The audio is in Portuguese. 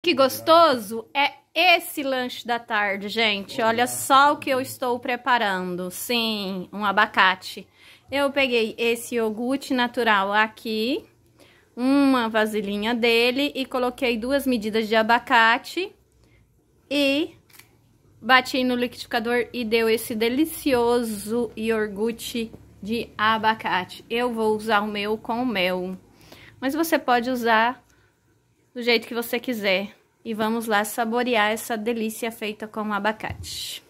Que gostoso é esse lanche da tarde, gente. Olha só o que eu estou preparando. Sim, um abacate. Eu peguei esse iogurte natural aqui, uma vasilhinha dele e coloquei duas medidas de abacate e bati no liquidificador e deu esse delicioso iogurte de abacate. Eu vou usar o meu com mel, mas você pode usar do jeito que você quiser. E vamos lá saborear essa delícia feita com abacate.